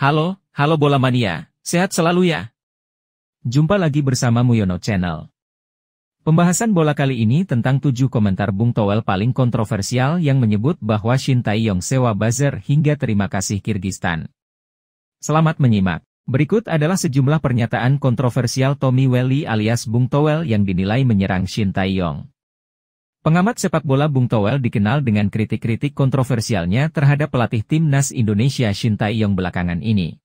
Halo, halo bola mania, sehat selalu ya. Jumpa lagi bersama Muyono Channel. Pembahasan bola kali ini tentang tujuh komentar Bung Towel paling kontroversial yang menyebut bahwa Shin Taeyong sewa buzzer hingga terima kasih Kirgistan. Selamat menyimak. Berikut adalah sejumlah pernyataan kontroversial Tommy Welly alias Bung Towel yang dinilai menyerang Shin Taeyong. Pengamat sepak bola Bung Towel dikenal dengan kritik-kritik kontroversialnya terhadap pelatih timnas Indonesia Shin Tae-yong belakangan ini.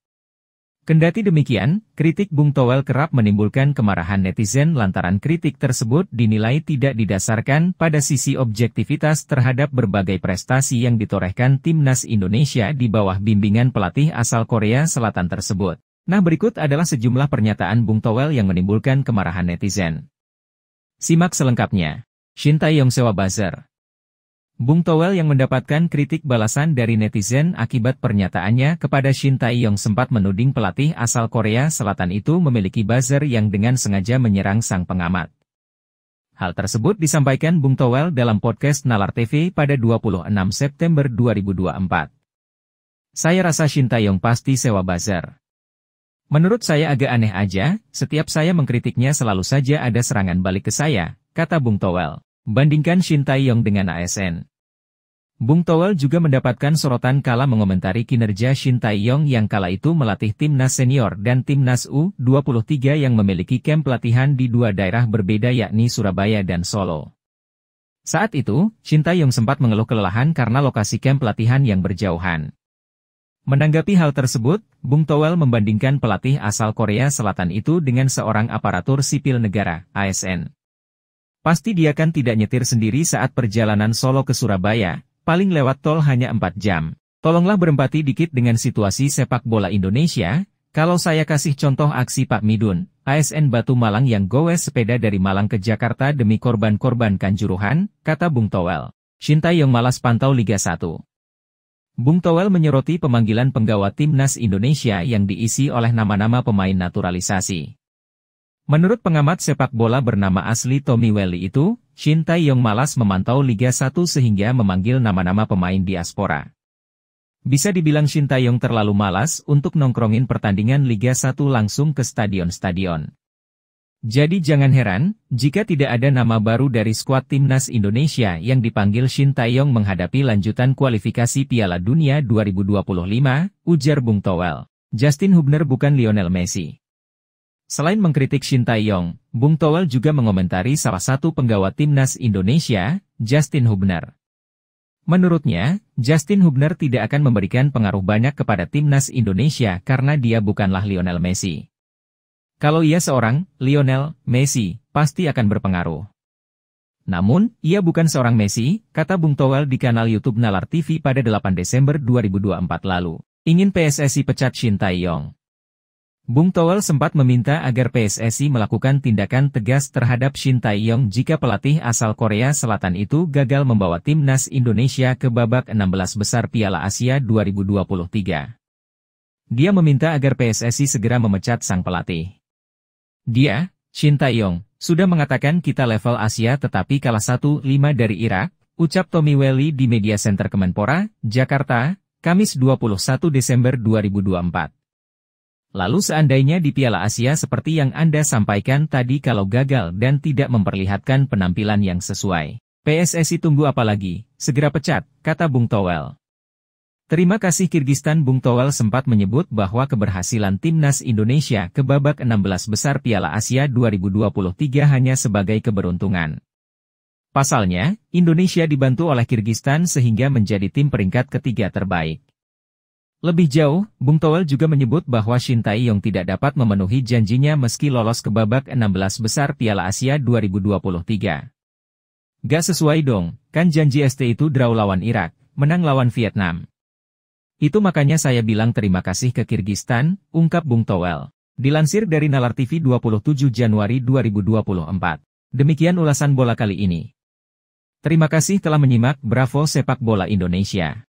Kendati demikian, kritik Bung Towel kerap menimbulkan kemarahan netizen lantaran kritik tersebut dinilai tidak didasarkan pada sisi objektivitas terhadap berbagai prestasi yang ditorehkan timnas Indonesia di bawah bimbingan pelatih asal Korea Selatan tersebut. Nah berikut adalah sejumlah pernyataan Bung Towel yang menimbulkan kemarahan netizen. Simak selengkapnya. Shin Taeyong sewa buzzer. Bung Towel yang mendapatkan kritik balasan dari netizen akibat pernyataannya kepada Shin Taeyong sempat menuding pelatih asal Korea Selatan itu memiliki buzzer yang dengan sengaja menyerang sang pengamat. Hal tersebut disampaikan Bung Towel dalam podcast Nalar TV pada 26 September 2024. Saya rasa Shin Taeyong pasti sewa buzzer. Menurut saya agak aneh aja, setiap saya mengkritiknya selalu saja ada serangan balik ke saya, kata Bung Towel. Bandingkan Shin Tae-yong dengan ASN. Bung Towel juga mendapatkan sorotan kala mengomentari kinerja Shin Tae-yong yang kala itu melatih timnas senior dan timnas U23 yang memiliki kamp pelatihan di dua daerah berbeda yakni Surabaya dan Solo. Saat itu, Shin Tae-yong sempat mengeluh kelelahan karena lokasi kamp pelatihan yang berjauhan. Menanggapi hal tersebut, Bung Towel membandingkan pelatih asal Korea Selatan itu dengan seorang aparatur sipil negara, ASN. Pasti dia kan tidak nyetir sendiri saat perjalanan Solo ke Surabaya, paling lewat tol hanya 4 jam. Tolonglah berempati dikit dengan situasi sepak bola Indonesia, kalau saya kasih contoh aksi Pak Midun, ASN Batu Malang yang gowes sepeda dari Malang ke Jakarta demi korban-korban kanjuruhan, kata Bung Towel. shinta yang malas pantau Liga 1. Bung Towel menyoroti pemanggilan penggawa timnas Indonesia yang diisi oleh nama-nama pemain naturalisasi. Menurut pengamat sepak bola bernama asli Tommy Welly itu, Shin Tae-yong malas memantau Liga 1 sehingga memanggil nama-nama pemain diaspora. Bisa dibilang Shin Tae-yong terlalu malas untuk nongkrongin pertandingan Liga 1 langsung ke stadion-stadion. Jadi jangan heran, jika tidak ada nama baru dari skuad timnas Indonesia yang dipanggil Shin Tae-yong menghadapi lanjutan kualifikasi Piala Dunia 2025, ujar Bung Towel. Justin Hubner bukan Lionel Messi. Selain mengkritik Shin Tae-yong, Bung Towel juga mengomentari salah satu penggawa timnas Indonesia, Justin Hubner. Menurutnya, Justin Hubner tidak akan memberikan pengaruh banyak kepada timnas Indonesia karena dia bukanlah Lionel Messi. Kalau ia seorang, Lionel, Messi, pasti akan berpengaruh. Namun, ia bukan seorang Messi, kata Bung Towel di kanal YouTube Nalar TV pada 8 Desember 2024 lalu. Ingin PSSI pecat Shin Tae-yong. Bung Towel sempat meminta agar PSSI melakukan tindakan tegas terhadap Shin Tae-yong jika pelatih asal Korea Selatan itu gagal membawa timnas Indonesia ke babak 16 besar Piala Asia 2023. Dia meminta agar PSSI segera memecat sang pelatih. Dia, Shin Tae-yong, sudah mengatakan kita level Asia tetapi kalah 1-5 dari Irak, ucap Tommy Welly di Media Center Kemenpora, Jakarta, Kamis 21 Desember 2024. Lalu seandainya di Piala Asia seperti yang Anda sampaikan tadi kalau gagal dan tidak memperlihatkan penampilan yang sesuai. PSSI tunggu apa lagi, segera pecat, kata Bung Towel. Terima kasih Kirgistan Bung Towel sempat menyebut bahwa keberhasilan timnas Indonesia ke babak 16 besar Piala Asia 2023 hanya sebagai keberuntungan. Pasalnya, Indonesia dibantu oleh Kirgistan sehingga menjadi tim peringkat ketiga terbaik. Lebih jauh, Bung Toel juga menyebut bahwa Shin Tae-yong tidak dapat memenuhi janjinya meski lolos ke babak 16 besar Piala Asia 2023. Gak sesuai dong, kan janji ST itu draw lawan Irak, menang lawan Vietnam. Itu makanya saya bilang terima kasih ke Kyrgyzstan, ungkap Bung Toel. Dilansir dari Nalar TV 27 Januari 2024. Demikian ulasan bola kali ini. Terima kasih telah menyimak Bravo Sepak Bola Indonesia.